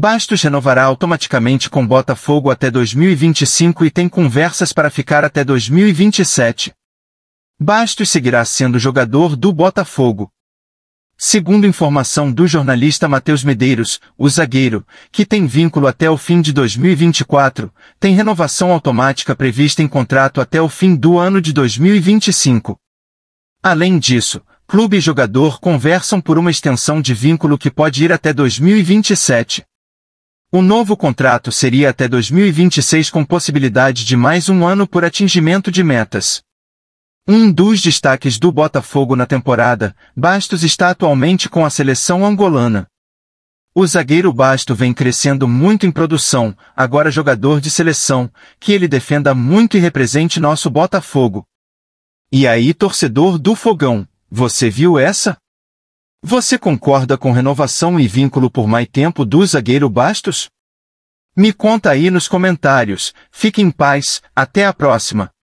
Bastos renovará automaticamente com Botafogo até 2025 e tem conversas para ficar até 2027. Bastos seguirá sendo jogador do Botafogo. Segundo informação do jornalista Matheus Medeiros, o zagueiro, que tem vínculo até o fim de 2024, tem renovação automática prevista em contrato até o fim do ano de 2025. Além disso, clube e jogador conversam por uma extensão de vínculo que pode ir até 2027. O novo contrato seria até 2026 com possibilidade de mais um ano por atingimento de metas. Um dos destaques do Botafogo na temporada, Bastos está atualmente com a seleção angolana. O zagueiro Basto vem crescendo muito em produção, agora jogador de seleção, que ele defenda muito e represente nosso Botafogo. E aí, torcedor do Fogão, você viu essa? Você concorda com renovação e vínculo por mais tempo do zagueiro Bastos? Me conta aí nos comentários. Fique em paz, até a próxima.